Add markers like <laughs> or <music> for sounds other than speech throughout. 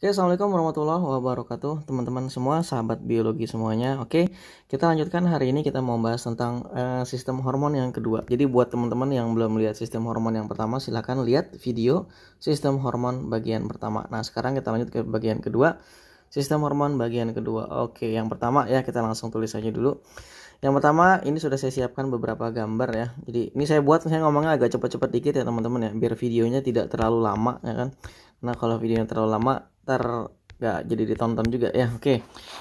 Oke, Assalamualaikum warahmatullahi wabarakatuh Teman-teman semua, sahabat biologi semuanya Oke, kita lanjutkan hari ini kita mau membahas tentang uh, sistem hormon yang kedua Jadi buat teman-teman yang belum lihat sistem hormon yang pertama Silahkan lihat video sistem hormon bagian pertama Nah, sekarang kita lanjut ke bagian kedua Sistem hormon bagian kedua Oke, yang pertama ya kita langsung tulis aja dulu yang pertama ini sudah saya siapkan beberapa gambar ya. Jadi ini saya buat saya ngomongnya agak cepat-cepat dikit ya teman-teman ya biar videonya tidak terlalu lama ya kan. Nah kalau videonya terlalu lama ter nggak jadi ditonton juga ya oke okay.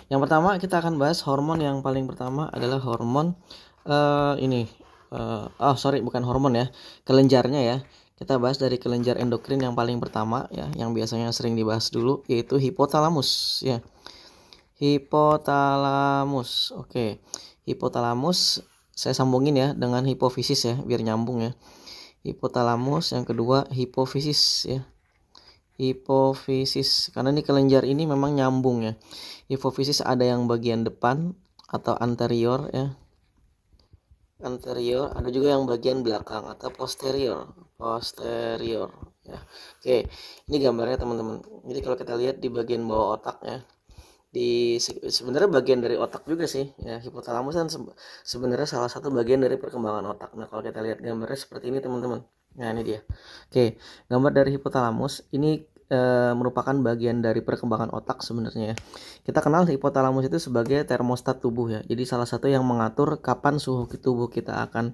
yang pertama kita akan bahas hormon yang paling pertama adalah hormon uh, ini uh, oh sorry bukan hormon ya kelenjarnya ya kita bahas dari kelenjar endokrin yang paling pertama ya yang biasanya sering dibahas dulu yaitu hipotalamus ya hipotalamus oke okay. hipotalamus saya sambungin ya dengan hipofisis ya biar nyambung ya hipotalamus yang kedua hipofisis ya hipofisis karena ini kelenjar ini memang nyambung ya hipofisis ada yang bagian depan atau anterior ya anterior ada juga yang bagian belakang atau posterior posterior ya oke ini gambarnya teman-teman jadi kalau kita lihat di bagian bawah otak ya di sebenarnya bagian dari otak juga sih ya hipotalamus kan sebenarnya salah satu bagian dari perkembangan otak nah kalau kita lihat gambarnya seperti ini teman-teman Nah, ini dia. Oke, gambar dari hipotalamus ini e, merupakan bagian dari perkembangan otak sebenarnya ya. Kita kenal hipotalamus itu sebagai termostat tubuh ya. Jadi salah satu yang mengatur kapan suhu tubuh kita akan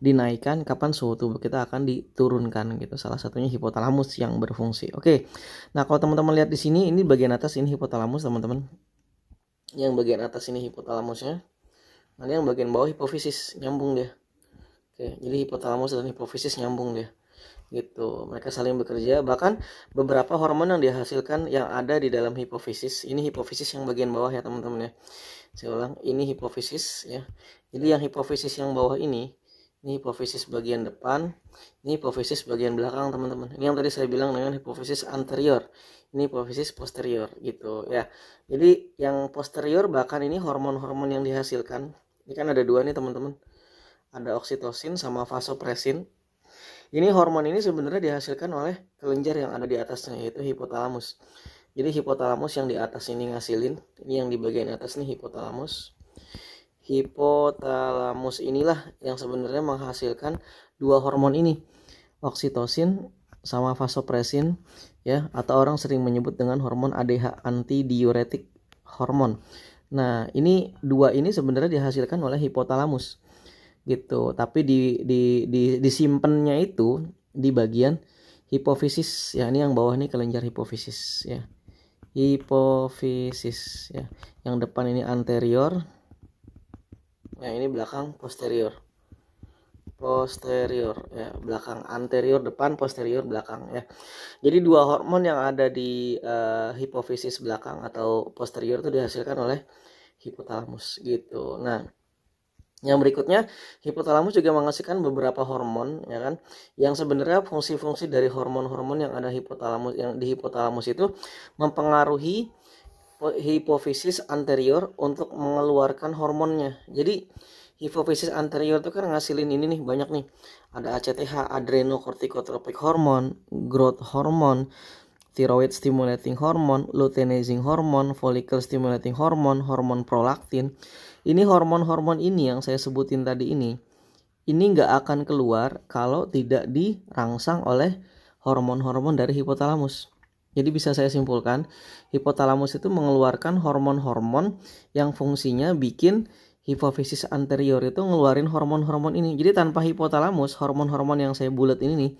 dinaikkan, kapan suhu tubuh kita akan diturunkan gitu. Salah satunya hipotalamus yang berfungsi. Oke. Nah, kalau teman-teman lihat di sini ini bagian atas ini hipotalamus, teman-teman. Yang bagian atas ini hipotalamusnya. Nah, ini yang bagian bawah hipofisis, nyambung dia. Oke, jadi hipotalamus dan hipofisis nyambung ya. Gitu. Mereka saling bekerja, bahkan beberapa hormon yang dihasilkan yang ada di dalam hipofisis. Ini hipofisis yang bagian bawah ya, teman-teman ya. Saya ulang, ini hipofisis ya. Jadi yang hipofisis yang bawah ini, ini hipofisis bagian depan, ini hipofisis bagian belakang, teman-teman. Ini yang tadi saya bilang dengan hipofisis anterior. Ini hipofisis posterior gitu ya. Jadi yang posterior bahkan ini hormon-hormon yang dihasilkan. Ini kan ada dua nih, teman-teman ada oksitosin sama vasopresin. Ini hormon ini sebenarnya dihasilkan oleh kelenjar yang ada di atasnya yaitu hipotalamus. Jadi hipotalamus yang di atas ini ngasilin, ini yang di bagian atas nih hipotalamus. Hipotalamus inilah yang sebenarnya menghasilkan dua hormon ini, oksitosin sama vasopresin ya atau orang sering menyebut dengan hormon ADH diuretik hormon. Nah, ini dua ini sebenarnya dihasilkan oleh hipotalamus gitu tapi di di di disimpannya itu di bagian hipofisis ya ini yang bawah ini kelenjar hipofisis ya hipofisis ya yang depan ini anterior ya ini belakang posterior posterior ya belakang anterior depan posterior belakang ya jadi dua hormon yang ada di uh, hipofisis belakang atau posterior itu dihasilkan oleh hipotalamus gitu nah yang berikutnya, hipotalamus juga menghasilkan beberapa hormon, ya kan? Yang sebenarnya fungsi-fungsi dari hormon-hormon yang ada hipotalamus yang di hipotalamus itu mempengaruhi hipofisis anterior untuk mengeluarkan hormonnya. Jadi hipofisis anterior itu kan ngasilin ini nih banyak nih. Ada ACTH, adrenokortikotropic hormon growth hormon thyroid stimulating hormon luteinizing hormon follicle stimulating hormon hormon prolaktin ini hormon-hormon ini yang saya sebutin tadi ini, ini nggak akan keluar kalau tidak dirangsang oleh hormon-hormon dari hipotalamus. Jadi bisa saya simpulkan, hipotalamus itu mengeluarkan hormon-hormon yang fungsinya bikin hipofisis anterior itu ngeluarin hormon-hormon ini. Jadi tanpa hipotalamus, hormon-hormon yang saya bulat ini nih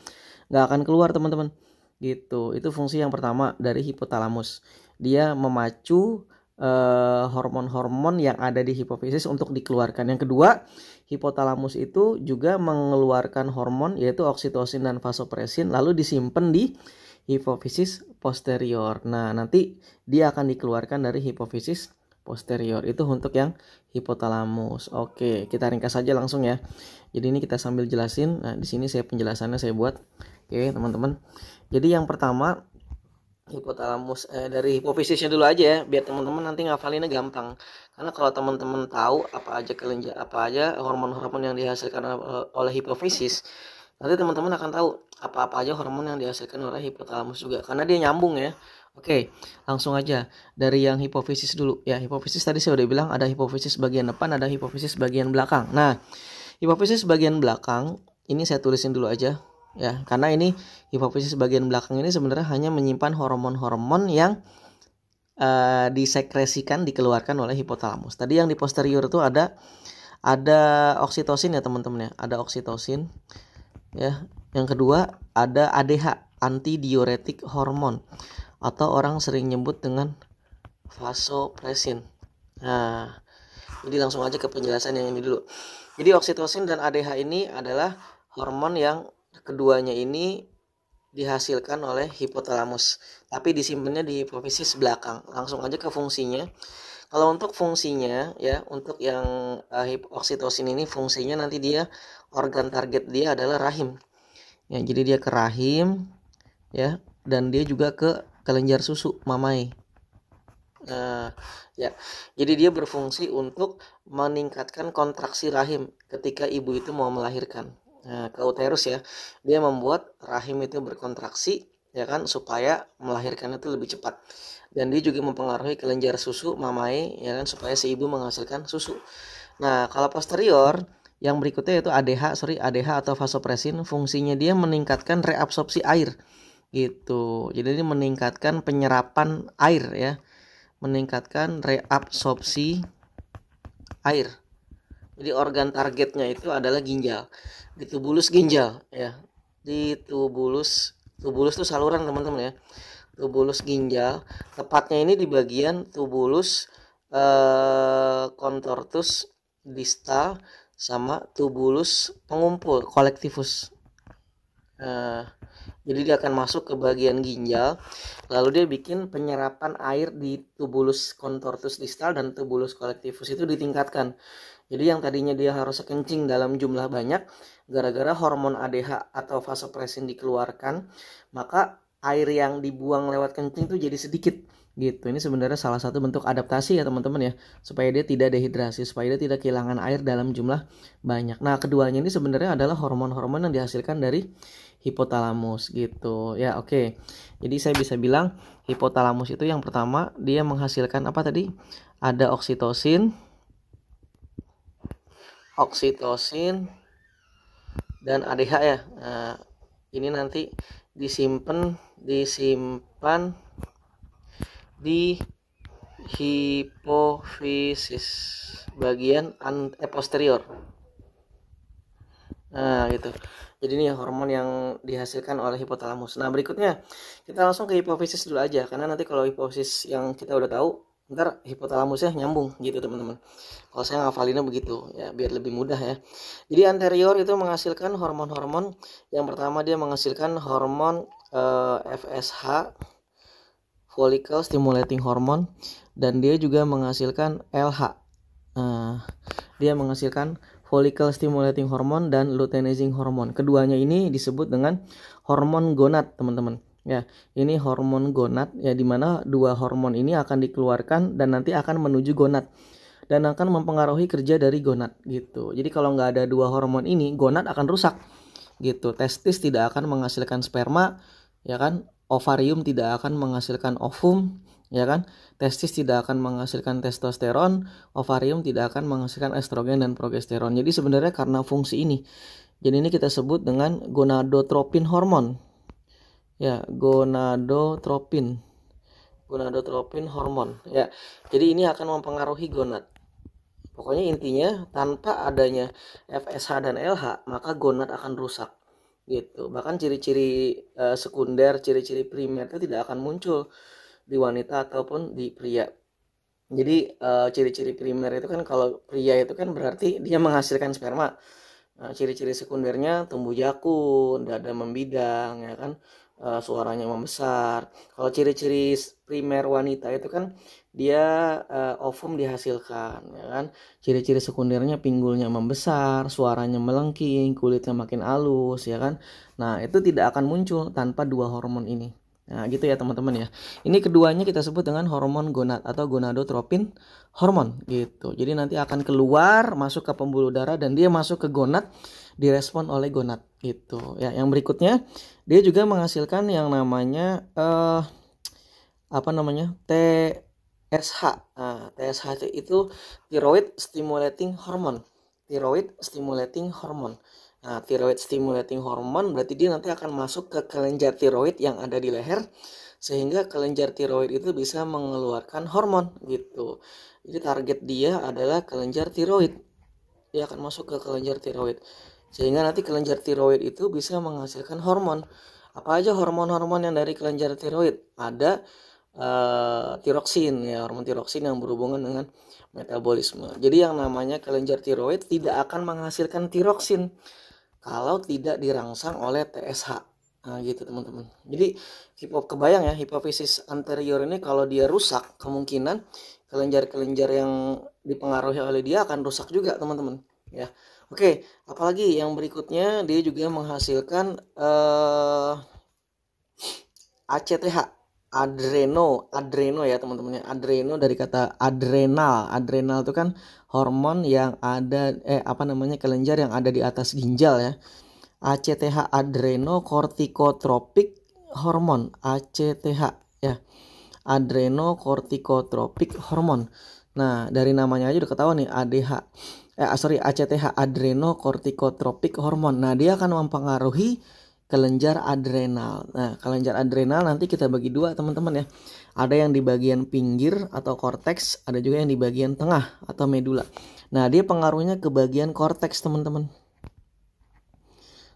nggak akan keluar teman-teman. Gitu. Itu fungsi yang pertama dari hipotalamus. Dia memacu Eh, hormon-hormon yang ada di hipofisis untuk dikeluarkan. Yang kedua, hipotalamus itu juga mengeluarkan hormon yaitu oksitosin dan vasopresin lalu disimpan di hipofisis posterior. Nah, nanti dia akan dikeluarkan dari hipofisis posterior. Itu untuk yang hipotalamus. Oke, kita ringkas saja langsung ya. Jadi ini kita sambil jelasin. Nah, di sini saya penjelasannya saya buat. Oke, teman-teman. Jadi yang pertama hipotalamus eh, dari hipofisisnya dulu aja ya biar teman-teman nanti ngafalinnya gampang karena kalau teman-teman tahu apa aja kelenjar apa aja hormon-hormon yang dihasilkan eh, oleh hipofisis nanti teman-teman akan tahu apa-apa aja hormon yang dihasilkan oleh hipotalamus juga karena dia nyambung ya oke langsung aja dari yang hipofisis dulu ya hipofisis tadi saya udah bilang ada hipofisis bagian depan ada hipofisis bagian belakang nah hipofisis bagian belakang ini saya tulisin dulu aja ya karena ini hipofisis bagian belakang ini sebenarnya hanya menyimpan hormon-hormon yang uh, disekresikan dikeluarkan oleh hipotalamus tadi yang di posterior itu ada ada oksitosin ya teman-teman ya ada oksitosin ya yang kedua ada ADH antidiuretik hormon atau orang sering nyebut dengan vasopresin nah jadi langsung aja ke penjelasan yang ini dulu jadi oksitosin dan ADH ini adalah hormon yang Keduanya ini dihasilkan oleh hipotalamus, tapi disimpannya di hipofisis belakang. Langsung aja ke fungsinya. Kalau untuk fungsinya ya, untuk yang uh, eh, oksitosin ini fungsinya nanti dia organ target dia adalah rahim. Ya, jadi dia ke rahim ya dan dia juga ke kelenjar susu mamai. Uh, ya, jadi dia berfungsi untuk meningkatkan kontraksi rahim ketika ibu itu mau melahirkan. Nah, ke uterus ya dia membuat rahim itu berkontraksi ya kan supaya melahirkan itu lebih cepat dan dia juga mempengaruhi kelenjar susu mamai ya kan supaya si ibu menghasilkan susu nah kalau posterior yang berikutnya itu ADH sorry ADH atau vasopresin fungsinya dia meningkatkan reabsorpsi air gitu jadi ini meningkatkan penyerapan air ya meningkatkan reabsorpsi air jadi organ targetnya itu adalah ginjal. Di tubulus ginjal ya. Di tubulus tubulus itu saluran teman-teman ya. Tubulus ginjal, tepatnya ini di bagian tubulus eh, contortus distal sama tubulus pengumpul kolektifus. Eh, jadi dia akan masuk ke bagian ginjal, lalu dia bikin penyerapan air di tubulus contortus distal dan tubulus kolektifus itu ditingkatkan jadi yang tadinya dia harus kencing dalam jumlah banyak, gara-gara hormon ADH atau vasopresin dikeluarkan, maka air yang dibuang lewat kencing itu jadi sedikit gitu. Ini sebenarnya salah satu bentuk adaptasi ya teman-teman ya, supaya dia tidak dehidrasi, supaya dia tidak kehilangan air dalam jumlah banyak. Nah keduanya ini sebenarnya adalah hormon-hormon yang dihasilkan dari hipotalamus gitu ya oke okay. jadi saya bisa bilang hipotalamus itu yang pertama dia menghasilkan apa tadi ada oksitosin oksitosin dan ADH ya nah, ini nanti disimpan disimpan di hipofisis bagian anteposterior. Eh, posterior nah gitu jadi ini hormon yang dihasilkan oleh hipotalamus nah berikutnya kita langsung ke hipofisis dulu aja karena nanti kalau hipofisis yang kita udah tahu ntar hipotalamusnya nyambung gitu teman-teman kalau saya ngafalinnya begitu ya biar lebih mudah ya jadi anterior itu menghasilkan hormon-hormon yang pertama dia menghasilkan hormon eh, FSH follicle stimulating hormone dan dia juga menghasilkan LH nah, dia menghasilkan follicle stimulating hormone dan luteinizing hormone keduanya ini disebut dengan hormon gonad teman-teman Ya, ini hormon gonad ya di mana dua hormon ini akan dikeluarkan dan nanti akan menuju gonad dan akan mempengaruhi kerja dari gonad gitu. Jadi kalau nggak ada dua hormon ini, gonad akan rusak gitu. Testis tidak akan menghasilkan sperma, ya kan? Ovarium tidak akan menghasilkan ovum, ya kan? Testis tidak akan menghasilkan testosteron, ovarium tidak akan menghasilkan estrogen dan progesteron. Jadi sebenarnya karena fungsi ini. Jadi ini kita sebut dengan gonadotropin hormon ya gonadotropin gonadotropin hormon ya jadi ini akan mempengaruhi gonad pokoknya intinya tanpa adanya FSH dan LH maka gonad akan rusak gitu bahkan ciri-ciri uh, sekunder ciri-ciri primer itu tidak akan muncul di wanita ataupun di pria jadi ciri eh, ciri-ciri primer itu kan kalau pria itu kan berarti dia menghasilkan sperma ciri nah, ciri-ciri sekundernya tumbuh jaku dada membidang ya kan uh, suaranya membesar. Kalau ciri-ciri primer wanita itu kan dia uh, ovum dihasilkan, ya kan. Ciri-ciri sekundernya pinggulnya membesar, suaranya melengking, kulitnya makin halus, ya kan. Nah, itu tidak akan muncul tanpa dua hormon ini. Nah, gitu ya teman-teman ya. Ini keduanya kita sebut dengan hormon gonad atau gonadotropin hormon gitu. Jadi nanti akan keluar masuk ke pembuluh darah dan dia masuk ke gonad direspon oleh gonad gitu. Ya, yang berikutnya dia juga menghasilkan yang namanya eh apa namanya? TSH. Nah, TSH itu tiroid stimulating hormone. tiroid stimulating hormone. Nah, tiroid stimulating hormone berarti dia nanti akan masuk ke kelenjar tiroid yang ada di leher sehingga kelenjar tiroid itu bisa mengeluarkan hormon gitu. Jadi target dia adalah kelenjar tiroid. Dia akan masuk ke kelenjar tiroid. Sehingga nanti kelenjar tiroid itu bisa menghasilkan hormon. Apa aja hormon-hormon yang dari kelenjar tiroid? Ada Uh, tiroksin ya hormon tiroksin yang berhubungan dengan metabolisme. Jadi yang namanya kelenjar tiroid tidak akan menghasilkan tiroksin kalau tidak dirangsang oleh TSH Nah, gitu teman-teman. Jadi hip hop kebayang ya hipofisis anterior ini kalau dia rusak kemungkinan kelenjar-kelenjar yang dipengaruhi oleh dia akan rusak juga teman-teman. Ya. Oke, apalagi yang berikutnya dia juga menghasilkan uh, eh, ACTH adreno adreno ya teman-temannya adreno dari kata adrenal adrenal itu kan hormon yang ada eh apa namanya kelenjar yang ada di atas ginjal ya. ACTH adrenokortikotropik hormon ACTH ya. Adrenokortikotropik hormon. Nah, dari namanya aja udah ketahuan nih ADH. Eh ah, sorry ACTH adrenokortikotropik hormon. Nah, dia akan mempengaruhi kelenjar adrenal. Nah, kelenjar adrenal nanti kita bagi dua teman-teman ya. Ada yang di bagian pinggir atau korteks, ada juga yang di bagian tengah atau medula. Nah, dia pengaruhnya ke bagian korteks, teman-teman.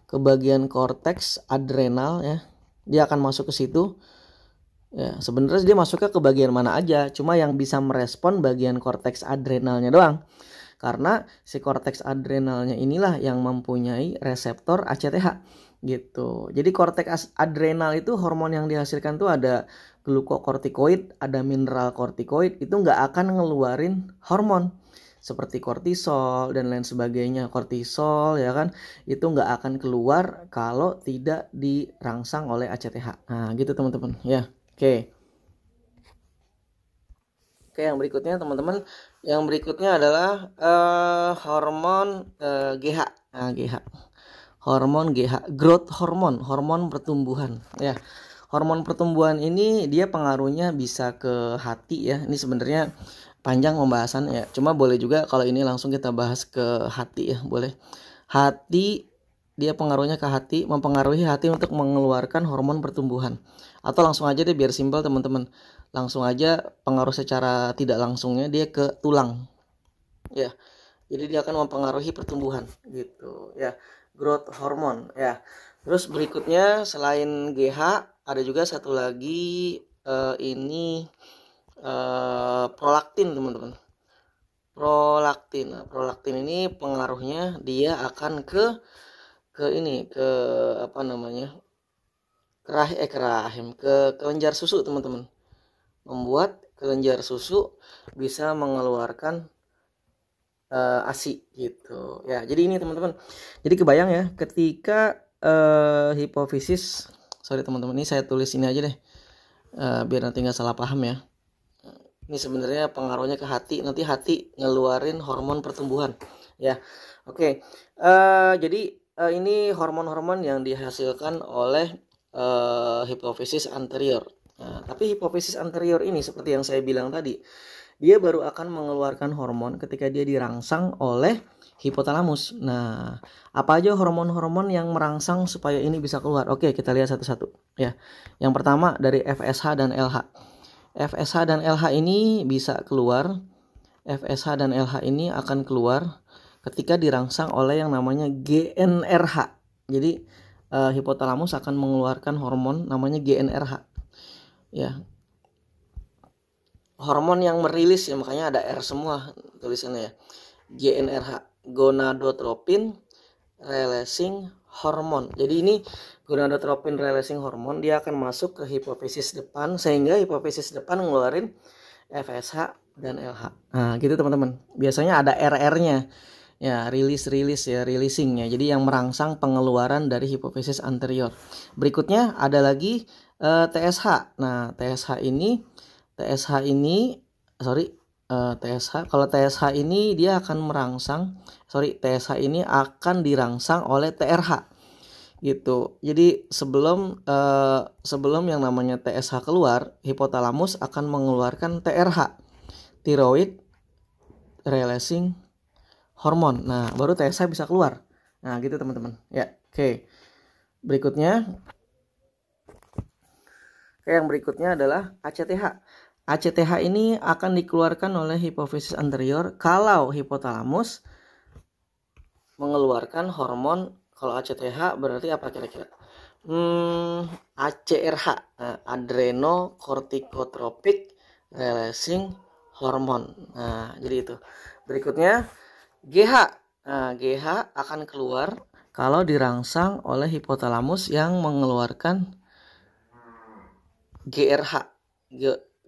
Ke bagian korteks adrenal ya. Dia akan masuk ke situ. Ya, sebenarnya dia masuknya ke bagian mana aja, cuma yang bisa merespon bagian korteks adrenalnya doang. Karena si korteks adrenalnya inilah yang mempunyai reseptor ACTH gitu. Jadi korteks adrenal itu hormon yang dihasilkan tuh ada glukokortikoid, ada mineral kortikoid itu nggak akan ngeluarin hormon seperti kortisol dan lain sebagainya. Kortisol ya kan itu nggak akan keluar kalau tidak dirangsang oleh ACTH. Nah gitu teman-teman ya. Oke. Oke yang berikutnya teman-teman, yang berikutnya adalah uh, hormon uh, eh, GH, nah, GH, hormon GH, growth hormon, hormon pertumbuhan, ya hormon pertumbuhan ini dia pengaruhnya bisa ke hati ya. Ini sebenarnya panjang pembahasan ya. Cuma boleh juga kalau ini langsung kita bahas ke hati ya, boleh. Hati dia pengaruhnya ke hati, mempengaruhi hati untuk mengeluarkan hormon pertumbuhan. Atau langsung aja deh biar simpel teman-teman. Langsung aja pengaruh secara tidak langsungnya dia ke tulang. Ya. Jadi dia akan mempengaruhi pertumbuhan gitu ya. Growth hormon ya. Terus berikutnya selain GH ada juga satu lagi uh, ini uh, prolaktin teman-teman prolaktin nah, prolaktin ini pengaruhnya dia akan ke ke ini ke apa namanya kerah eh kerahim ke kelenjar susu teman-teman membuat kelenjar susu bisa mengeluarkan uh, ASI gitu. Ya, jadi ini teman-teman. Jadi kebayang ya ketika uh, hipofisis sorry teman-teman ini saya tulis ini aja deh uh, biar nanti nggak salah paham ya ini sebenarnya pengaruhnya ke hati nanti hati ngeluarin hormon pertumbuhan ya oke okay. Eh, jadi uh, ini hormon-hormon yang dihasilkan oleh uh, hipofisis anterior nah, tapi hipofisis anterior ini seperti yang saya bilang tadi dia baru akan mengeluarkan hormon ketika dia dirangsang oleh hipotalamus. Nah, apa aja hormon-hormon yang merangsang supaya ini bisa keluar? Oke, kita lihat satu-satu ya. Yang pertama dari FSH dan LH. FSH dan LH ini bisa keluar. FSH dan LH ini akan keluar ketika dirangsang oleh yang namanya GNRH. Jadi eh, hipotalamus akan mengeluarkan hormon namanya GNRH. Ya. Hormon yang merilis ya makanya ada R semua tulisannya ya. GNRH gonadotropin releasing hormon. Jadi ini gonadotropin releasing hormon dia akan masuk ke hipofisis depan sehingga hipofisis depan ngeluarin FSH dan LH. Nah, gitu teman-teman. Biasanya ada RR-nya. Ya, rilis rilis ya, releasing nya Jadi yang merangsang pengeluaran dari hipofisis anterior. Berikutnya ada lagi uh, eh, TSH. Nah, TSH ini TSH ini sorry TSH. Eh, kalau TSH ini dia akan merangsang, sorry TSH ini akan dirangsang oleh TRH gitu. Jadi sebelum uh, sebelum yang namanya TSH keluar, hipotalamus akan mengeluarkan TRH, tiroid releasing hormon. Nah, baru TSH bisa keluar. Nah, gitu teman-teman. Ya, oke. Okay. Berikutnya Oke, yang berikutnya adalah ACTH. ACTH ini akan dikeluarkan oleh hipofisis anterior kalau hipotalamus mengeluarkan hormon kalau ACTH berarti apa kira-kira? Hmm, ACRH, eh, adrenokortikotropik releasing hormon. Nah, jadi itu. Berikutnya GH. Nah, GH akan keluar kalau dirangsang oleh hipotalamus yang mengeluarkan GRH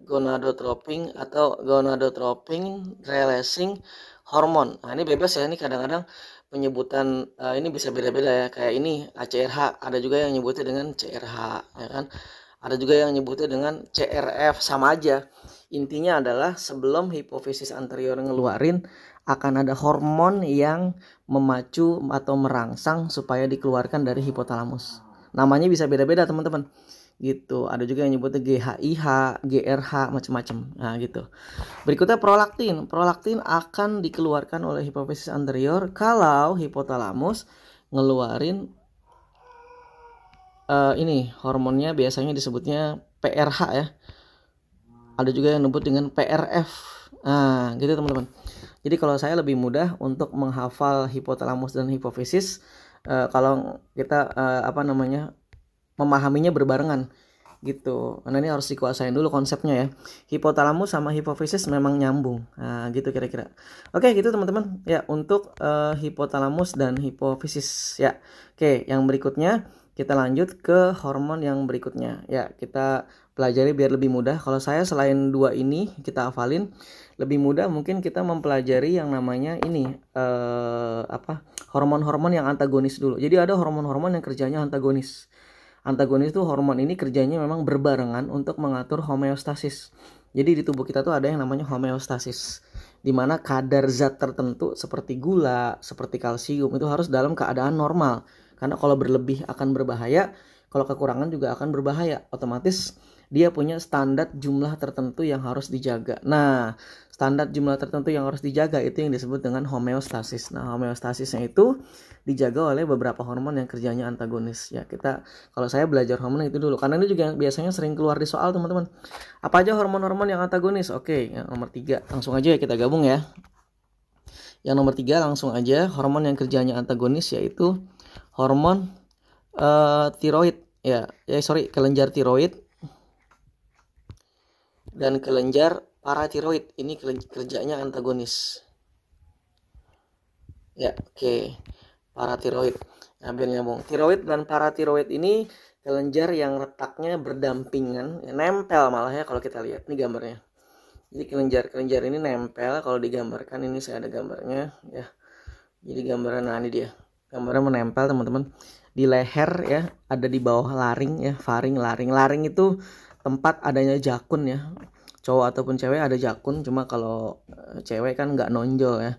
gonadotropin atau gonadotropin releasing hormon. Nah, ini bebas ya, ini kadang-kadang penyebutan uh, ini bisa beda-beda ya. Kayak ini ACRH, ada juga yang nyebutnya dengan CRH, ya kan? Ada juga yang nyebutnya dengan CRF sama aja. Intinya adalah sebelum hipofisis anterior ngeluarin akan ada hormon yang memacu atau merangsang supaya dikeluarkan dari hipotalamus. Namanya bisa beda-beda, teman-teman gitu. Ada juga yang nyebutnya GHIH, GRH, macam-macam. Nah, gitu. Berikutnya prolaktin. Prolaktin akan dikeluarkan oleh hipofisis anterior kalau hipotalamus ngeluarin uh, ini hormonnya biasanya disebutnya PRH ya. Ada juga yang nyebut dengan PRF. Nah, gitu teman-teman. Jadi kalau saya lebih mudah untuk menghafal hipotalamus dan hipofisis uh, kalau kita uh, apa namanya memahaminya berbarengan gitu karena ini harus dikuasain dulu konsepnya ya hipotalamus sama hipofisis memang nyambung nah, gitu kira-kira oke gitu teman-teman ya untuk uh, hipotalamus dan hipofisis ya oke yang berikutnya kita lanjut ke hormon yang berikutnya ya kita pelajari biar lebih mudah kalau saya selain dua ini kita hafalin lebih mudah mungkin kita mempelajari yang namanya ini uh, apa hormon-hormon yang antagonis dulu jadi ada hormon-hormon yang kerjanya antagonis antagonis tuh hormon ini kerjanya memang berbarengan untuk mengatur homeostasis. Jadi di tubuh kita tuh ada yang namanya homeostasis, di mana kadar zat tertentu seperti gula, seperti kalsium itu harus dalam keadaan normal. Karena kalau berlebih akan berbahaya, kalau kekurangan juga akan berbahaya. Otomatis dia punya standar jumlah tertentu yang harus dijaga. Nah, standar jumlah tertentu yang harus dijaga itu yang disebut dengan homeostasis. Nah, homeostasisnya itu dijaga oleh beberapa hormon yang kerjanya antagonis. Ya, kita kalau saya belajar hormon itu dulu karena ini juga biasanya sering keluar di soal, teman-teman. Apa aja hormon-hormon yang antagonis? Oke, yang nomor tiga langsung aja ya kita gabung ya. Yang nomor tiga langsung aja hormon yang kerjanya antagonis yaitu hormon uh, tiroid ya, ya sorry kelenjar tiroid dan kelenjar paratiroid ini kerjanya antagonis ya oke okay. paratiroid nah nyambung tiroid dan paratiroid ini kelenjar yang retaknya berdampingan ya, nempel malah ya kalau kita lihat ini gambarnya jadi kelenjar kelenjar ini nempel kalau digambarkan ini saya ada gambarnya ya jadi gambarnya nah ini dia gambarnya menempel teman-teman di leher ya ada di bawah laring ya faring laring laring itu tempat adanya jakun ya cowok ataupun cewek ada jakun cuma kalau eh, cewek kan nggak nonjol ya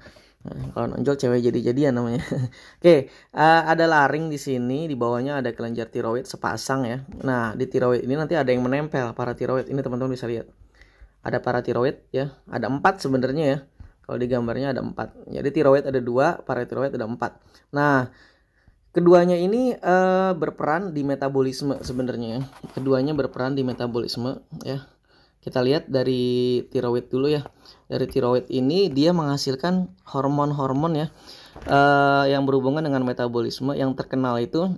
eh, kalau nonjol cewek jadi jadian namanya <laughs> oke uh, ada laring di sini di bawahnya ada kelenjar tiroid sepasang ya nah di tiroid ini nanti ada yang menempel para tiroid ini teman-teman bisa lihat ada para tiroid ya ada empat sebenarnya ya kalau di gambarnya ada empat jadi tiroid ada dua para tiroid ada empat nah Keduanya ini uh, berperan di metabolisme sebenarnya. Ya. Keduanya berperan di metabolisme ya. Kita lihat dari tiroid dulu ya. Dari tiroid ini dia menghasilkan hormon-hormon ya uh, yang berhubungan dengan metabolisme yang terkenal itu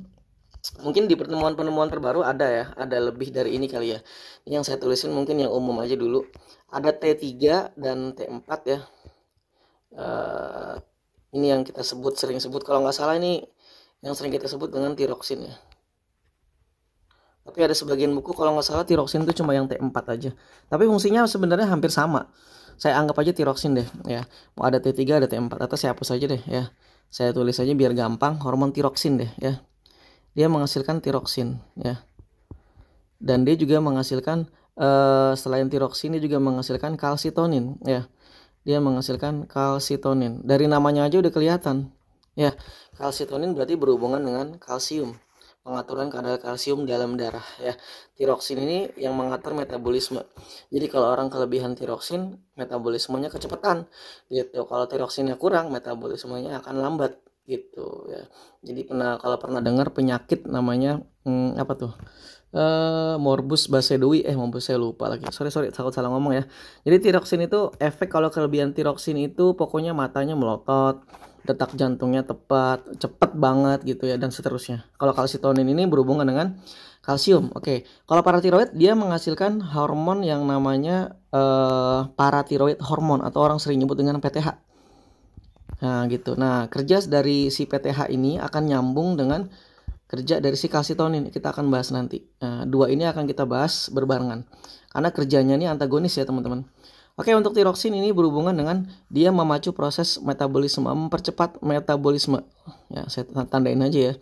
mungkin di pertemuan-pertemuan terbaru ada ya, ada lebih dari ini kali ya. Yang saya tulisin mungkin yang umum aja dulu. Ada T3 dan T4 ya. Uh, ini yang kita sebut sering sebut kalau nggak salah ini yang sering kita sebut dengan tiroksin ya. Tapi ada sebagian buku kalau nggak salah tiroksin itu cuma yang T4 aja. Tapi fungsinya sebenarnya hampir sama. Saya anggap aja tiroksin deh ya. Mau ada T3 ada T4 atau saya hapus aja deh ya. Saya tulis aja biar gampang hormon tiroksin deh ya. Dia menghasilkan tiroksin ya. Dan dia juga menghasilkan eh, selain tiroksin dia juga menghasilkan kalsitonin ya. Dia menghasilkan kalsitonin. Dari namanya aja udah kelihatan ya Kalsitonin berarti berhubungan dengan kalsium, pengaturan kadar kalsium dalam darah ya. Tiroksin ini yang mengatur metabolisme. Jadi kalau orang kelebihan tiroksin, metabolismenya kecepatan gitu. Kalau tiroksinnya kurang, metabolismenya akan lambat gitu ya. Jadi pernah kalau pernah dengar penyakit namanya hmm, apa tuh? Uh, morbus basedowi eh morbus saya lupa lagi sorry sorry takut salah ngomong ya jadi tiroksin itu efek kalau kelebihan tiroksin itu pokoknya matanya melotot detak jantungnya tepat, cepat banget gitu ya dan seterusnya. Kalau kalsitonin ini berhubungan dengan kalsium. Oke, okay. kalau paratiroid dia menghasilkan hormon yang namanya uh, paratiroid hormon atau orang sering nyebut dengan PTH. Nah, gitu. Nah, kerja dari si PTH ini akan nyambung dengan kerja dari si kalsitonin. Kita akan bahas nanti. Nah, dua ini akan kita bahas berbarengan. Karena kerjanya ini antagonis ya, teman-teman. Oke, untuk tiroksin ini berhubungan dengan dia memacu proses metabolisme, mempercepat metabolisme. Ya, saya tandain aja ya.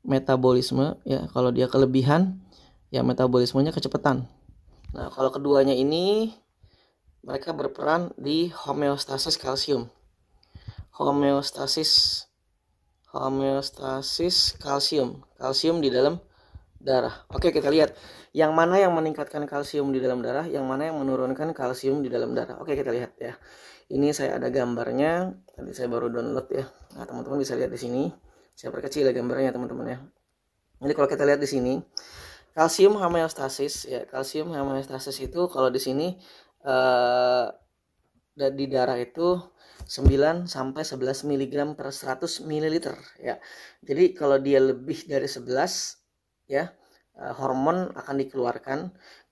Metabolisme ya, kalau dia kelebihan ya metabolismenya kecepatan. Nah, kalau keduanya ini mereka berperan di homeostasis kalsium. Homeostasis homeostasis kalsium. Kalsium di dalam darah. Oke, kita lihat yang mana yang meningkatkan kalsium di dalam darah, yang mana yang menurunkan kalsium di dalam darah. Oke, kita lihat ya. Ini saya ada gambarnya, tadi saya baru download ya. Nah, teman-teman bisa lihat di sini. Saya perkecil ya gambarnya, teman-teman ya. Jadi kalau kita lihat di sini, kalsium homeostasis ya, kalsium homeostasis itu kalau di sini eh di darah itu 9 sampai 11 mg per 100 ml ya. Jadi kalau dia lebih dari 11 ya eh, hormon akan dikeluarkan.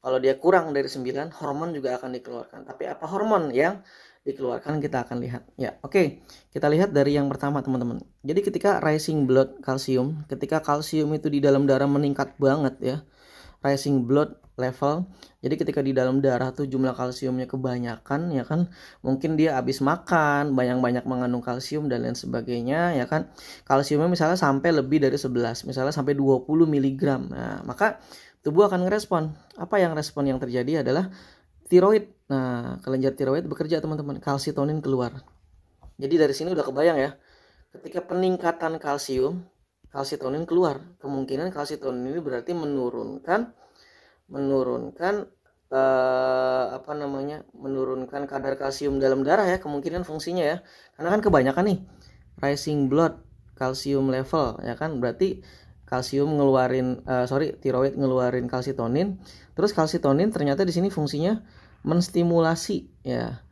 Kalau dia kurang dari 9, hormon juga akan dikeluarkan. Tapi apa hormon yang dikeluarkan kita akan lihat. Ya, oke. Okay. Kita lihat dari yang pertama, teman-teman. Jadi ketika rising blood kalsium ketika kalsium itu di dalam darah meningkat banget ya. Rising blood level. Jadi ketika di dalam darah tuh jumlah kalsiumnya kebanyakan ya kan, mungkin dia habis makan, banyak-banyak mengandung kalsium dan lain sebagainya ya kan. Kalsiumnya misalnya sampai lebih dari 11, misalnya sampai 20 mg. Nah, maka tubuh akan ngerespon. Apa yang respon yang terjadi adalah tiroid. Nah, kelenjar tiroid bekerja teman-teman, kalsitonin keluar. Jadi dari sini udah kebayang ya. Ketika peningkatan kalsium, kalsitonin keluar. Kemungkinan kalsitonin ini berarti menurunkan menurunkan uh, apa namanya menurunkan kadar kalsium dalam darah ya kemungkinan fungsinya ya karena kan kebanyakan nih rising blood kalsium level ya kan berarti kalsium ngeluarin uh, sorry tiroid ngeluarin kalsitonin terus kalsitonin ternyata di sini fungsinya menstimulasi ya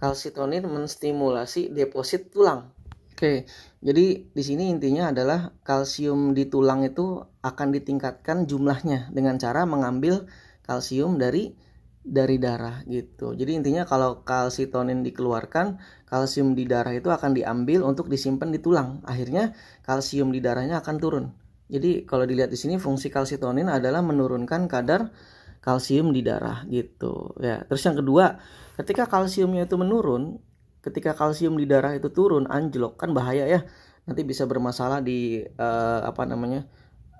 kalsitonin menstimulasi deposit tulang Oke, jadi di sini intinya adalah kalsium di tulang itu akan ditingkatkan jumlahnya dengan cara mengambil kalsium dari dari darah gitu. Jadi intinya kalau kalsitonin dikeluarkan, kalsium di darah itu akan diambil untuk disimpan di tulang. Akhirnya kalsium di darahnya akan turun. Jadi kalau dilihat di sini fungsi kalsitonin adalah menurunkan kadar kalsium di darah gitu ya. Terus yang kedua, ketika kalsiumnya itu menurun, ketika kalsium di darah itu turun anjlok kan bahaya ya nanti bisa bermasalah di uh, apa namanya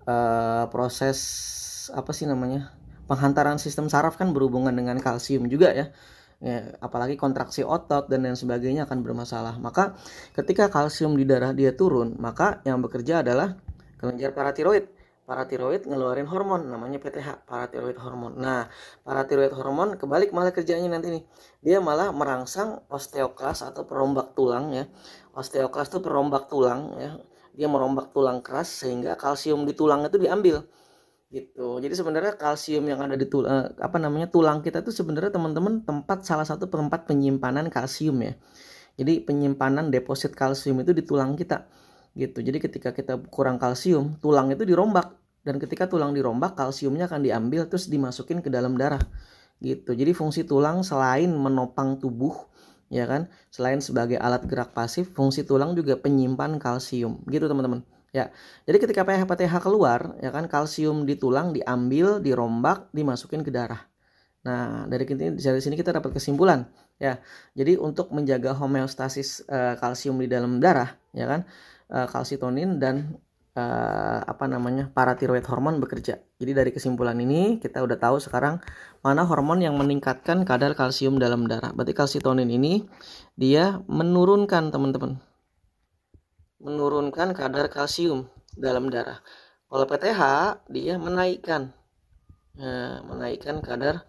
uh, proses apa sih namanya penghantaran sistem saraf kan berhubungan dengan kalsium juga ya ya, apalagi kontraksi otot dan lain sebagainya akan bermasalah. Maka ketika kalsium di darah dia turun, maka yang bekerja adalah kelenjar paratiroid paratiroid ngeluarin hormon namanya PTH paratiroid hormon nah paratiroid hormon kebalik malah kerjanya nanti nih dia malah merangsang osteoklas atau perombak tulang ya osteoklas itu perombak tulang ya dia merombak tulang keras sehingga kalsium di tulang itu diambil gitu jadi sebenarnya kalsium yang ada di tulang eh, apa namanya tulang kita itu sebenarnya teman-teman tempat salah satu tempat penyimpanan kalsium ya jadi penyimpanan deposit kalsium itu di tulang kita gitu jadi ketika kita kurang kalsium tulang itu dirombak dan ketika tulang dirombak kalsiumnya akan diambil terus dimasukin ke dalam darah gitu jadi fungsi tulang selain menopang tubuh ya kan selain sebagai alat gerak pasif fungsi tulang juga penyimpan kalsium gitu teman-teman ya jadi ketika pH PTH keluar ya kan kalsium di tulang diambil dirombak dimasukin ke darah Nah, dari dari sini kita dapat kesimpulan ya. Jadi untuk menjaga homeostasis e, kalsium di dalam darah ya kan e, kalsitonin dan uh, apa namanya paratiroid hormon bekerja. Jadi dari kesimpulan ini kita udah tahu sekarang mana hormon yang meningkatkan kadar kalsium dalam darah. Berarti kalsitonin ini dia menurunkan teman-teman. Menurunkan kadar kalsium dalam darah. Kalau PTH dia menaikkan eh, menaikkan kadar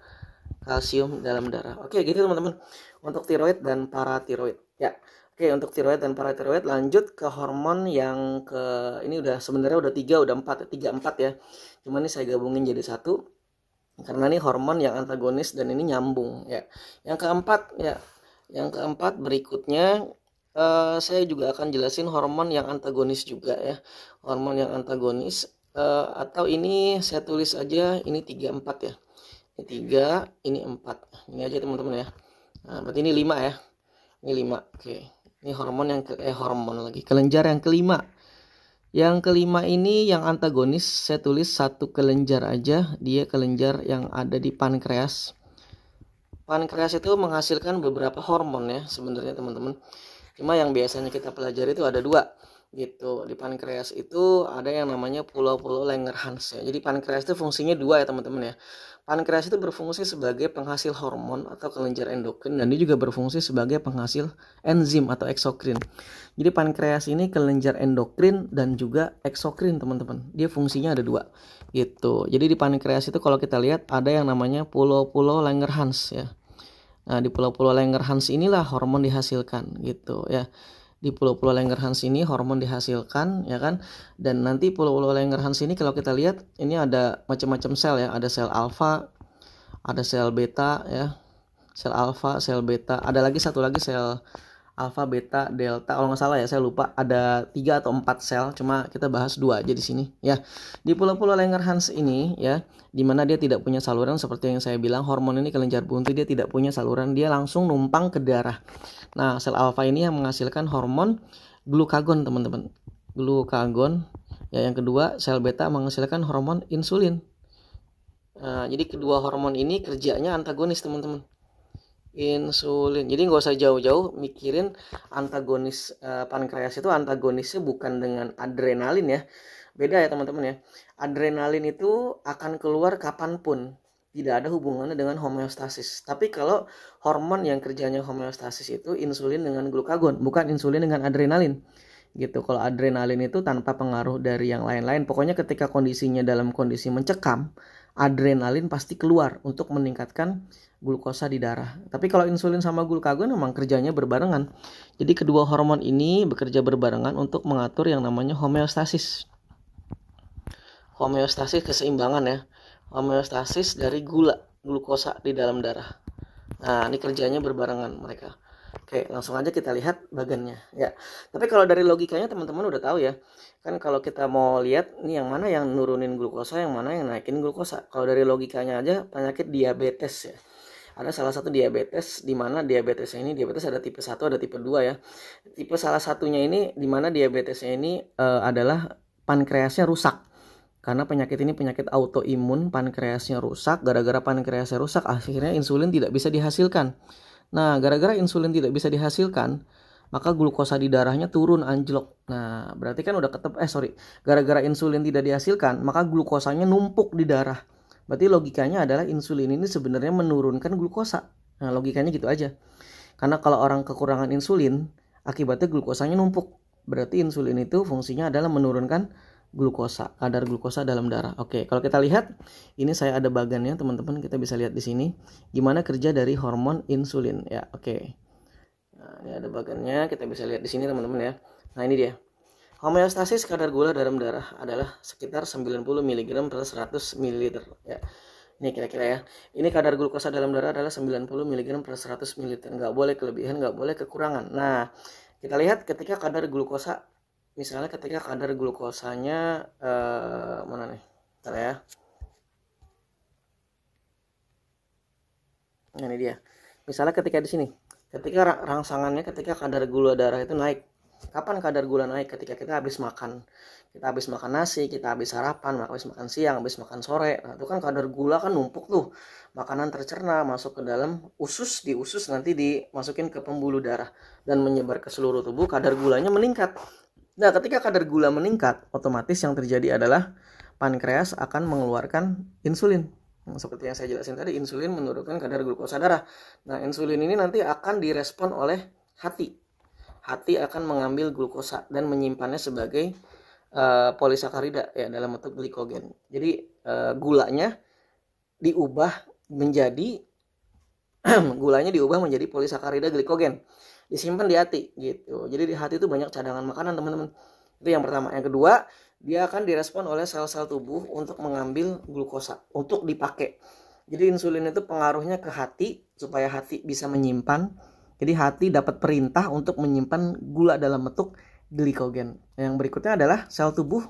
kalsium dalam darah. Oke, gitu teman-teman. Untuk tiroid dan paratiroid. Ya. Oke, untuk tiroid dan paratiroid lanjut ke hormon yang ke ini udah sebenarnya udah tiga udah empat ya, tiga empat ya. Cuman ini saya gabungin jadi satu karena ini hormon yang antagonis dan ini nyambung ya. Yang keempat ya, yang keempat berikutnya uh, saya juga akan jelasin hormon yang antagonis juga ya. Hormon yang antagonis uh, atau ini saya tulis aja ini tiga empat ya. Ini tiga, ini empat. Ini aja teman-teman ya. Nah, berarti ini lima ya. Ini lima. Oke. Okay. Ini hormon yang ke, eh hormon lagi. Kelenjar yang kelima. Yang kelima ini yang antagonis saya tulis satu kelenjar aja, dia kelenjar yang ada di pankreas. Pankreas itu menghasilkan beberapa hormon ya sebenarnya teman-teman. Cuma yang biasanya kita pelajari itu ada dua gitu. Di pankreas itu ada yang namanya pulau-pulau Langerhans ya. Jadi pankreas itu fungsinya dua ya teman-teman ya. Pankreas itu berfungsi sebagai penghasil hormon atau kelenjar endokrin dan dia juga berfungsi sebagai penghasil enzim atau eksokrin. Jadi pankreas ini kelenjar endokrin dan juga eksokrin teman-teman. Dia fungsinya ada dua gitu. Jadi di pankreas itu kalau kita lihat ada yang namanya pulau-pulau Langerhans ya. Nah di pulau-pulau Langerhans inilah hormon dihasilkan gitu ya di pulau-pulau Langerhans ini hormon dihasilkan ya kan dan nanti pulau-pulau Langerhans ini kalau kita lihat ini ada macam-macam sel ya ada sel alfa ada sel beta ya sel alfa sel beta ada lagi satu lagi sel Alpha, beta, delta. Kalau nggak salah ya, saya lupa ada tiga atau empat sel. Cuma kita bahas dua aja di sini ya. Di pulau-pulau Langerhans ini ya, dimana dia tidak punya saluran seperti yang saya bilang hormon ini kelenjar buntu dia tidak punya saluran dia langsung numpang ke darah. Nah sel alfa ini yang menghasilkan hormon glukagon teman-teman. Glukagon. Ya yang kedua sel beta menghasilkan hormon insulin. Nah, jadi kedua hormon ini kerjanya antagonis teman-teman insulin. Jadi nggak usah jauh-jauh mikirin antagonis uh, pankreas itu antagonisnya bukan dengan adrenalin ya. Beda ya teman-teman ya. Adrenalin itu akan keluar kapanpun. Tidak ada hubungannya dengan homeostasis. Tapi kalau hormon yang kerjanya homeostasis itu insulin dengan glukagon, bukan insulin dengan adrenalin gitu. Kalau adrenalin itu tanpa pengaruh dari yang lain-lain, pokoknya ketika kondisinya dalam kondisi mencekam, adrenalin pasti keluar untuk meningkatkan glukosa di darah. Tapi kalau insulin sama glukagon memang kerjanya berbarengan. Jadi kedua hormon ini bekerja berbarengan untuk mengatur yang namanya homeostasis. Homeostasis keseimbangan ya. Homeostasis dari gula, glukosa di dalam darah. Nah, ini kerjanya berbarengan mereka. Oke, langsung aja kita lihat bagannya ya. Tapi kalau dari logikanya teman-teman udah tahu ya. Kan kalau kita mau lihat nih yang mana yang nurunin glukosa, yang mana yang naikin glukosa. Kalau dari logikanya aja penyakit diabetes ya ada salah satu diabetes di mana diabetesnya ini diabetes ada tipe 1 ada tipe 2 ya. Tipe salah satunya ini di mana diabetesnya ini e, adalah pankreasnya rusak karena penyakit ini penyakit autoimun pankreasnya rusak gara-gara pankreasnya rusak akhirnya insulin tidak bisa dihasilkan nah gara-gara insulin tidak bisa dihasilkan maka glukosa di darahnya turun anjlok. Nah, berarti kan udah ketep eh sorry, gara-gara insulin tidak dihasilkan, maka glukosanya numpuk di darah. Berarti logikanya adalah insulin ini sebenarnya menurunkan glukosa. Nah, logikanya gitu aja. Karena kalau orang kekurangan insulin, akibatnya glukosanya numpuk. Berarti insulin itu fungsinya adalah menurunkan glukosa, kadar glukosa dalam darah. Oke, kalau kita lihat, ini saya ada bagannya, teman-teman. Kita bisa lihat di sini gimana kerja dari hormon insulin. Ya, oke. Nah, ini ada bagannya, kita bisa lihat di sini, teman-teman ya. Nah, ini dia. Homeostasis kadar gula dalam darah adalah sekitar 90 mg per 100 ml ya. Ini kira-kira ya. Ini kadar glukosa dalam darah adalah 90 mg per 100 ml. Nggak boleh kelebihan, nggak boleh kekurangan. Nah, kita lihat ketika kadar glukosa misalnya ketika kadar glukosanya eh, mana nih? Bentar ya. Nah, ini dia. Misalnya ketika di sini, ketika rangsangannya ketika kadar gula darah itu naik kapan kadar gula naik ketika kita habis makan kita habis makan nasi kita habis sarapan habis makan siang habis makan sore nah, itu kan kadar gula kan numpuk tuh makanan tercerna masuk ke dalam usus di usus nanti dimasukin ke pembuluh darah dan menyebar ke seluruh tubuh kadar gulanya meningkat nah ketika kadar gula meningkat otomatis yang terjadi adalah pankreas akan mengeluarkan insulin nah, seperti yang saya jelasin tadi insulin menurunkan kadar glukosa darah nah insulin ini nanti akan direspon oleh hati hati akan mengambil glukosa dan menyimpannya sebagai uh, polisakarida ya dalam bentuk glikogen. Jadi uh, gulanya diubah menjadi <clears throat> gulanya diubah menjadi polisakarida glikogen disimpan di hati gitu. Jadi di hati itu banyak cadangan makanan teman-teman. Itu yang pertama. Yang kedua, dia akan direspon oleh sel-sel tubuh untuk mengambil glukosa untuk dipakai. Jadi insulin itu pengaruhnya ke hati supaya hati bisa menyimpan jadi hati dapat perintah untuk menyimpan gula dalam bentuk glikogen. Yang berikutnya adalah sel tubuh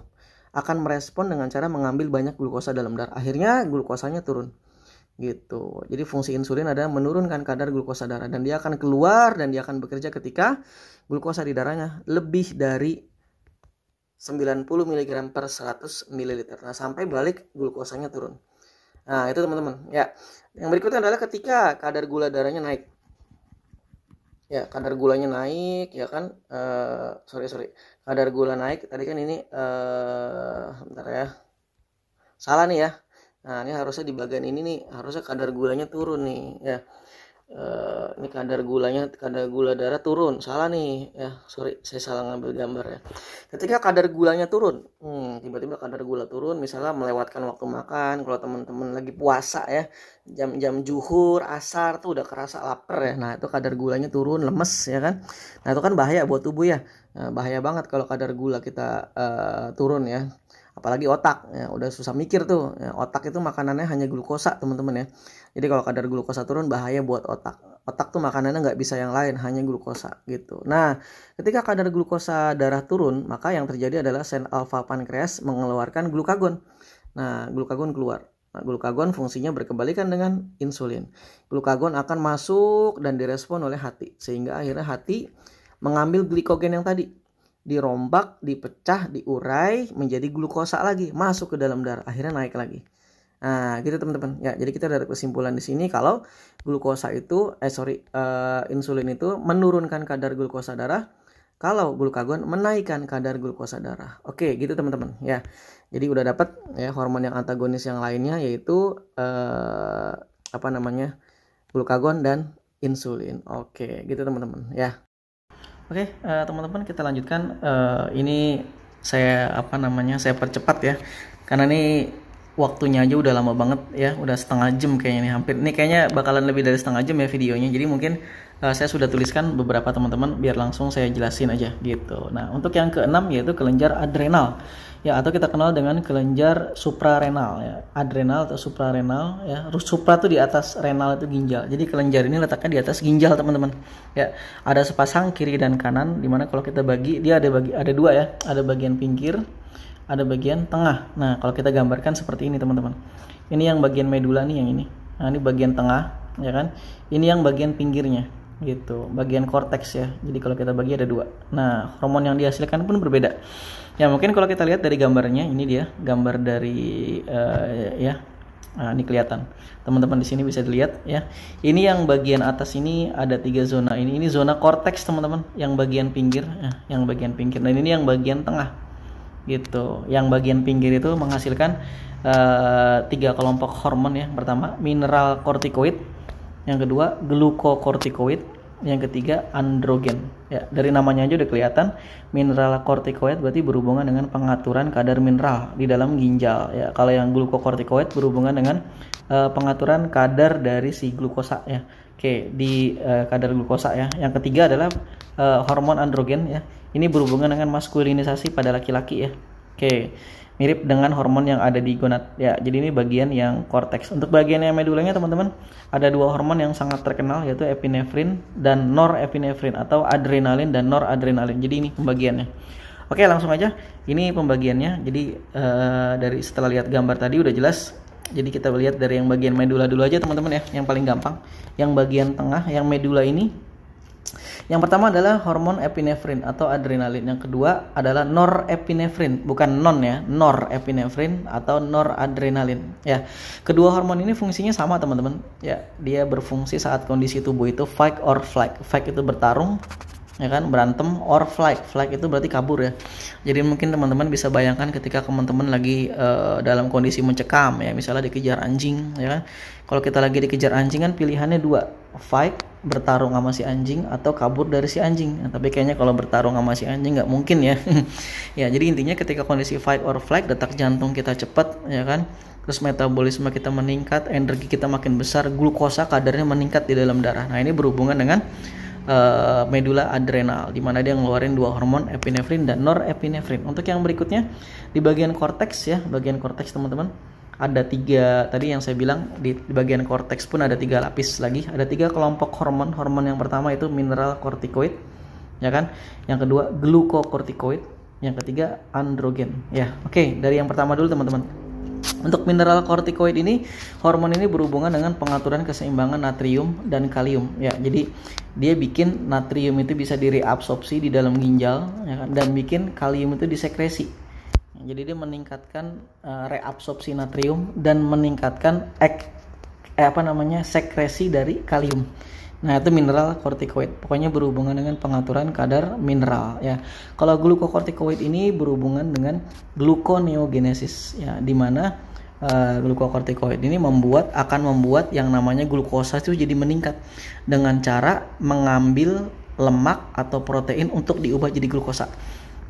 akan merespon dengan cara mengambil banyak glukosa dalam darah. Akhirnya glukosanya turun. Gitu. Jadi fungsi insulin adalah menurunkan kadar glukosa darah dan dia akan keluar dan dia akan bekerja ketika glukosa di darahnya lebih dari 90 mg per 100 ml. Nah, sampai balik glukosanya turun. Nah, itu teman-teman. Ya. Yang berikutnya adalah ketika kadar gula darahnya naik ya kadar gulanya naik ya kan uh, sorry sorry kadar gula naik tadi kan ini uh, bentar ya salah nih ya nah ini harusnya di bagian ini nih harusnya kadar gulanya turun nih ya Eh, ini kadar gulanya kadar gula darah turun salah nih ya sorry saya salah ngambil gambar ya ketika kadar gulanya turun hmm, tiba-tiba kadar gula turun misalnya melewatkan waktu makan kalau teman-teman lagi puasa ya jam-jam juhur asar tuh udah kerasa lapar ya nah itu kadar gulanya turun lemes ya kan nah itu kan bahaya buat tubuh ya nah, bahaya banget kalau kadar gula kita uh, turun ya apalagi otak ya, udah susah mikir tuh ya, otak itu makanannya hanya glukosa teman-teman ya jadi kalau kadar glukosa turun bahaya buat otak otak tuh makanannya nggak bisa yang lain hanya glukosa gitu nah ketika kadar glukosa darah turun maka yang terjadi adalah sen alfa pankreas mengeluarkan glukagon nah glukagon keluar Nah, glukagon fungsinya berkebalikan dengan insulin. Glukagon akan masuk dan direspon oleh hati, sehingga akhirnya hati mengambil glikogen yang tadi dirombak, dipecah, diurai menjadi glukosa lagi, masuk ke dalam darah, akhirnya naik lagi. Nah, gitu teman-teman. Ya, jadi kita dari kesimpulan di sini kalau glukosa itu eh sorry, uh, insulin itu menurunkan kadar glukosa darah, kalau glukagon menaikkan kadar glukosa darah. Oke, gitu teman-teman. Ya. Jadi udah dapat ya hormon yang antagonis yang lainnya yaitu uh, apa namanya? glukagon dan insulin. Oke, gitu teman-teman. Ya. Oke, okay, uh, eh, teman-teman kita lanjutkan. Uh, ini saya apa namanya? Saya percepat ya. Karena ini waktunya aja udah lama banget ya, udah setengah jam kayaknya nih hampir. Ini kayaknya bakalan lebih dari setengah jam ya videonya. Jadi mungkin uh, saya sudah tuliskan beberapa teman-teman biar langsung saya jelasin aja gitu. Nah, untuk yang keenam yaitu kelenjar adrenal ya atau kita kenal dengan kelenjar suprarenal ya adrenal atau suprarenal ya supra itu di atas renal itu ginjal jadi kelenjar ini letaknya di atas ginjal teman-teman ya ada sepasang kiri dan kanan dimana kalau kita bagi dia ada bagi ada dua ya ada bagian pinggir ada bagian tengah nah kalau kita gambarkan seperti ini teman-teman ini yang bagian medula nih yang ini nah ini bagian tengah ya kan ini yang bagian pinggirnya gitu bagian korteks ya jadi kalau kita bagi ada dua nah hormon yang dihasilkan pun berbeda Ya mungkin kalau kita lihat dari gambarnya ini dia gambar dari uh, ya Nah, ini kelihatan. Teman-teman di sini bisa dilihat ya. Ini yang bagian atas ini ada tiga zona. Ini ini zona korteks teman-teman. Yang bagian pinggir, ya, yang bagian pinggir. Dan ini yang bagian tengah. Gitu. Yang bagian pinggir itu menghasilkan uh, tiga kelompok hormon ya. Pertama mineral kortikoid. Yang kedua glukokortikoid yang ketiga androgen. Ya, dari namanya aja udah kelihatan mineral kortikoid berarti berhubungan dengan pengaturan kadar mineral di dalam ginjal. Ya, kalau yang glukokortikoid berhubungan dengan uh, pengaturan kadar dari si glukosa ya. Oke, di uh, kadar glukosa ya. Yang ketiga adalah uh, hormon androgen ya. Ini berhubungan dengan maskulinisasi pada laki-laki ya. Oke mirip dengan hormon yang ada di gonad ya jadi ini bagian yang korteks untuk bagian yang medulanya teman-teman ada dua hormon yang sangat terkenal yaitu epinefrin dan norepinefrin atau adrenalin dan noradrenalin jadi ini pembagiannya oke langsung aja ini pembagiannya jadi uh, dari setelah lihat gambar tadi udah jelas jadi kita lihat dari yang bagian medula dulu aja teman-teman ya yang paling gampang yang bagian tengah yang medula ini yang pertama adalah hormon epinefrin atau adrenalin. Yang kedua adalah norepinefrin, bukan non ya, norepinefrin atau noradrenalin. Ya, kedua hormon ini fungsinya sama teman-teman. Ya, dia berfungsi saat kondisi tubuh itu fight or flight. Fight itu bertarung, ya kan berantem or flight flight itu berarti kabur ya jadi mungkin teman-teman bisa bayangkan ketika teman-teman lagi uh, dalam kondisi mencekam ya misalnya dikejar anjing ya kan kalau kita lagi dikejar anjing kan pilihannya dua fight bertarung sama si anjing atau kabur dari si anjing nah, tapi kayaknya kalau bertarung sama si anjing nggak mungkin ya <laughs> ya jadi intinya ketika kondisi fight or flight detak jantung kita cepat ya kan terus metabolisme kita meningkat, energi kita makin besar, glukosa kadarnya meningkat di dalam darah. Nah, ini berhubungan dengan Eh, medula adrenal di mana dia ngeluarin dua hormon epinefrin dan norepinefrin. Untuk yang berikutnya di bagian korteks ya, bagian korteks teman-teman ada tiga tadi yang saya bilang di, di bagian korteks pun ada tiga lapis lagi ada tiga kelompok hormon hormon yang pertama itu mineral kortikoid ya kan yang kedua glukokortikoid yang ketiga androgen ya oke okay, dari yang pertama dulu teman-teman untuk mineral kortikoid ini, hormon ini berhubungan dengan pengaturan keseimbangan natrium dan kalium. Ya, jadi dia bikin natrium itu bisa direabsorpsi di dalam ginjal, ya kan? dan bikin kalium itu disekresi. Jadi dia meningkatkan uh, reabsorpsi natrium dan meningkatkan ek, eh, apa namanya sekresi dari kalium. Nah, itu mineral kortikoid. Pokoknya berhubungan dengan pengaturan kadar mineral ya. Kalau glukokortikoid ini berhubungan dengan gluconeogenesis ya, di mana uh, eh, glukokortikoid ini membuat akan membuat yang namanya glukosa itu jadi meningkat dengan cara mengambil lemak atau protein untuk diubah jadi glukosa.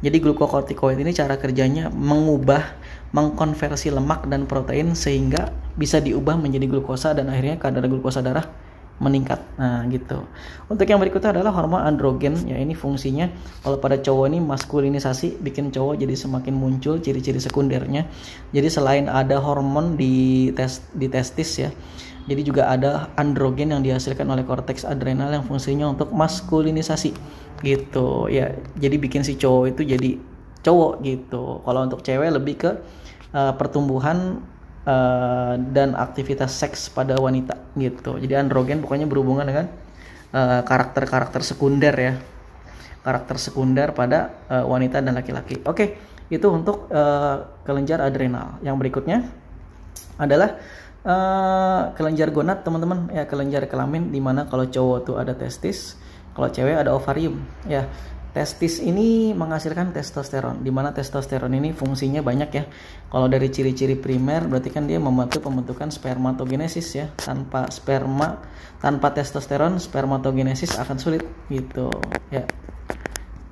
Jadi glukokortikoid ini cara kerjanya mengubah, mengkonversi lemak dan protein sehingga bisa diubah menjadi glukosa dan akhirnya kadar glukosa darah meningkat. Nah, gitu. Untuk yang berikutnya adalah hormon androgen. Ya, ini fungsinya kalau pada cowok ini maskulinisasi bikin cowok jadi semakin muncul ciri-ciri sekundernya. Jadi selain ada hormon di tes di testis ya. Jadi juga ada androgen yang dihasilkan oleh korteks adrenal yang fungsinya untuk maskulinisasi gitu ya. Jadi bikin si cowok itu jadi cowok gitu. Kalau untuk cewek lebih ke uh, pertumbuhan uh, dan aktivitas seks pada wanita gitu. Jadi androgen pokoknya berhubungan dengan eh, karakter-karakter uh, sekunder ya. Karakter sekunder pada uh, wanita dan laki-laki. Oke, okay, itu untuk uh, kelenjar adrenal. Yang berikutnya adalah uh, kelenjar gonad, teman-teman. Ya, kelenjar kelamin dimana kalau cowok tuh ada testis, kalau cewek ada ovarium. Ya, Testis ini menghasilkan testosteron, di mana testosteron ini fungsinya banyak ya. Kalau dari ciri-ciri primer berarti kan dia membantu pembentukan spermatogenesis ya. Tanpa sperma, tanpa testosteron spermatogenesis akan sulit gitu ya.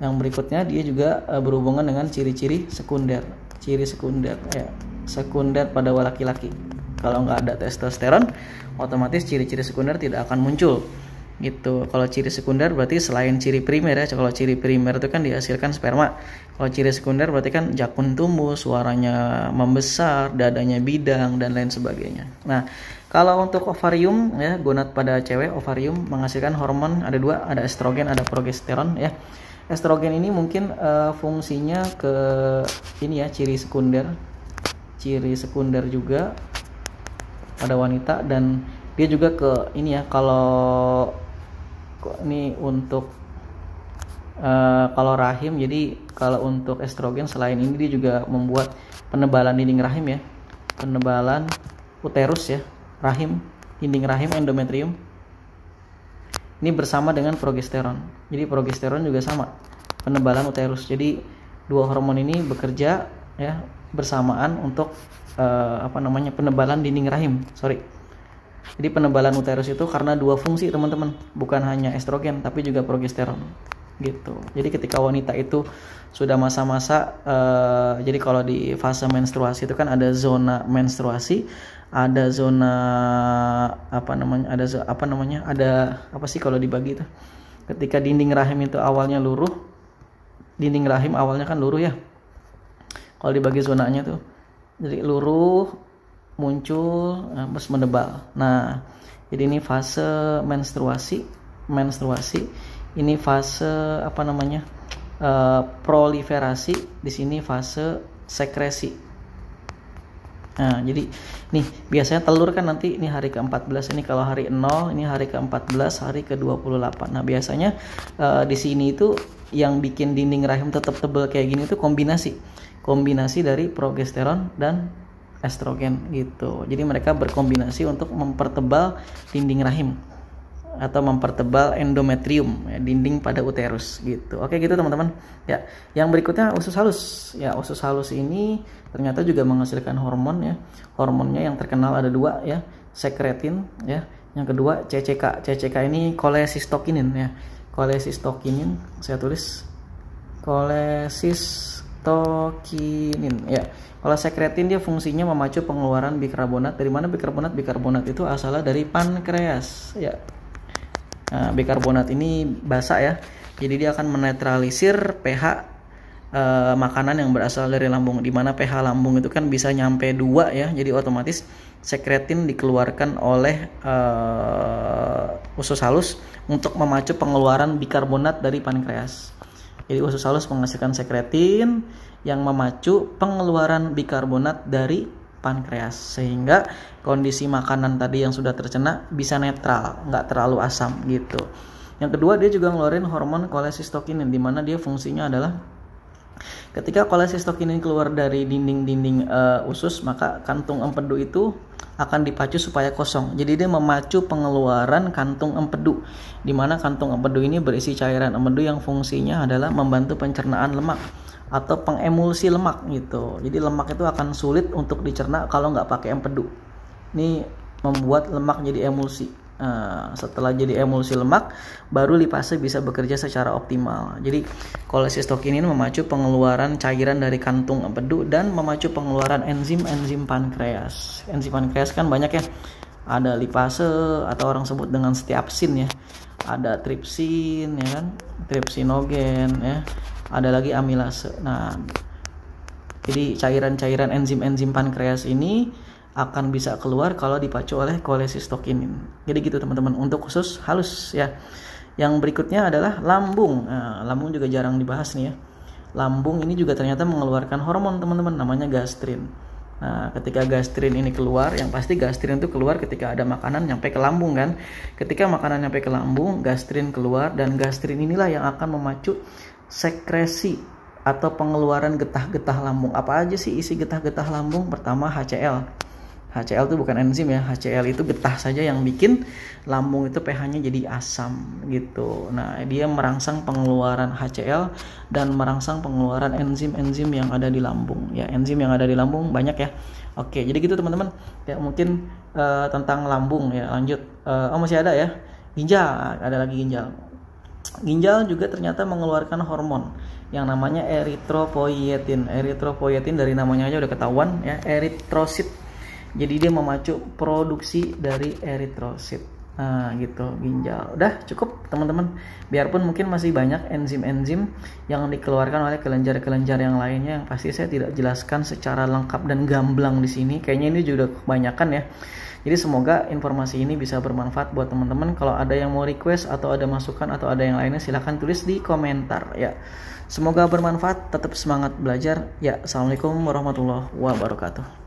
Yang berikutnya dia juga eh, berhubungan dengan ciri-ciri sekunder, ciri sekunder ya, sekunder pada laki-laki. Kalau nggak ada testosteron, otomatis ciri-ciri sekunder tidak akan muncul gitu. Kalau ciri sekunder berarti selain ciri primer ya. Kalau ciri primer itu kan dihasilkan sperma. Kalau ciri sekunder berarti kan jakun tumbuh, suaranya membesar, dadanya bidang dan lain sebagainya. Nah, kalau untuk ovarium ya gonad pada cewek ovarium menghasilkan hormon ada dua, ada estrogen, ada progesteron ya. Estrogen ini mungkin uh, fungsinya ke ini ya ciri sekunder. Ciri sekunder juga pada wanita dan dia juga ke ini ya kalau ini untuk uh, kalau rahim jadi kalau untuk estrogen selain ini dia juga membuat penebalan dinding rahim ya penebalan uterus ya rahim dinding rahim endometrium ini bersama dengan progesteron jadi progesteron juga sama penebalan uterus jadi dua hormon ini bekerja ya bersamaan untuk uh, apa namanya penebalan dinding rahim sorry jadi penebalan uterus itu karena dua fungsi teman-teman, bukan hanya estrogen tapi juga progesteron gitu. Jadi ketika wanita itu sudah masa-masa uh, jadi kalau di fase menstruasi itu kan ada zona menstruasi, ada zona apa namanya? ada apa namanya? ada apa sih kalau dibagi itu? Ketika dinding rahim itu awalnya luruh, dinding rahim awalnya kan luruh ya. Kalau dibagi zonanya tuh. Jadi luruh, muncul eh, terus menebal. Nah, jadi ini fase menstruasi, menstruasi. Ini fase apa namanya? Uh, proliferasi, di sini fase sekresi. Nah, jadi nih biasanya telur kan nanti ini hari ke-14 ini kalau hari 0, ini hari ke-14, hari ke-28. Nah, biasanya uh, di sini itu yang bikin dinding rahim tetap tebal kayak gini itu kombinasi kombinasi dari progesteron dan estrogen gitu. Jadi mereka berkombinasi untuk mempertebal dinding rahim atau mempertebal endometrium ya, dinding pada uterus gitu. Oke gitu teman-teman. Ya, yang berikutnya usus halus. Ya, usus halus ini ternyata juga menghasilkan hormon ya. Hormonnya yang terkenal ada dua ya, sekretin ya. Yang kedua CCK. CCK ini kolesistokinin ya. Kolesistokinin saya tulis kolesistokinin ya kalau sekretin dia fungsinya memacu pengeluaran bikarbonat. Dari mana bikarbonat? Bikarbonat itu asalnya dari pankreas. Ya. Nah, bikarbonat ini basa ya. Jadi dia akan menetralisir pH eh, makanan yang berasal dari lambung. Di mana pH lambung itu kan bisa nyampe 2 ya. Jadi otomatis sekretin dikeluarkan oleh eh, usus halus untuk memacu pengeluaran bikarbonat dari pankreas. Jadi usus halus menghasilkan sekretin yang memacu pengeluaran bikarbonat dari pankreas sehingga kondisi makanan tadi yang sudah tercena bisa netral, nggak terlalu asam gitu. Yang kedua dia juga ngeluarin hormon kolesistokinin di mana dia fungsinya adalah Ketika kolesistokinin keluar dari dinding-dinding uh, usus, maka kantung empedu itu akan dipacu supaya kosong. Jadi dia memacu pengeluaran kantung empedu, di mana kantung empedu ini berisi cairan empedu yang fungsinya adalah membantu pencernaan lemak atau pengemulsi lemak gitu. Jadi lemak itu akan sulit untuk dicerna kalau nggak pakai empedu. Ini membuat lemak jadi emulsi. Nah, setelah jadi emulsi lemak, baru lipase bisa bekerja secara optimal. Jadi, kolesistokin ini memacu pengeluaran cairan dari kantung empedu dan memacu pengeluaran enzim-enzim pankreas. Enzim pankreas kan banyak ya. Ada lipase atau orang sebut dengan steapsin ya. Ada tripsin ya kan, tripsinogen ya. Ada lagi amilase. Nah, jadi cairan-cairan enzim-enzim pankreas ini akan bisa keluar kalau dipacu oleh stok ini. Jadi gitu teman-teman untuk khusus halus ya. Yang berikutnya adalah lambung. Nah, lambung juga jarang dibahas nih ya. Lambung ini juga ternyata mengeluarkan hormon teman-teman namanya gastrin. Nah, ketika gastrin ini keluar, yang pasti gastrin itu keluar ketika ada makanan nyampe ke lambung kan. Ketika makanan nyampe ke lambung, gastrin keluar dan gastrin inilah yang akan memacu sekresi atau pengeluaran getah-getah lambung. Apa aja sih isi getah-getah lambung? Pertama HCl HCl itu bukan enzim ya HCl itu getah saja yang bikin lambung itu pH-nya jadi asam gitu nah dia merangsang pengeluaran HCl dan merangsang pengeluaran enzim-enzim yang ada di lambung ya enzim yang ada di lambung banyak ya oke jadi gitu teman-teman ya mungkin uh, tentang lambung ya lanjut uh, oh masih ada ya ginjal ada lagi ginjal Ginjal juga ternyata mengeluarkan hormon yang namanya eritropoietin. Eritropoietin dari namanya aja udah ketahuan ya, eritrosit jadi dia memacu produksi dari eritrosit nah gitu ginjal udah cukup teman-teman biarpun mungkin masih banyak enzim-enzim yang dikeluarkan oleh kelenjar-kelenjar yang lainnya yang pasti saya tidak jelaskan secara lengkap dan gamblang di sini kayaknya ini juga kebanyakan ya jadi semoga informasi ini bisa bermanfaat buat teman-teman. Kalau ada yang mau request atau ada masukan atau ada yang lainnya silahkan tulis di komentar ya. Semoga bermanfaat, tetap semangat belajar. Ya, Assalamualaikum warahmatullahi wabarakatuh.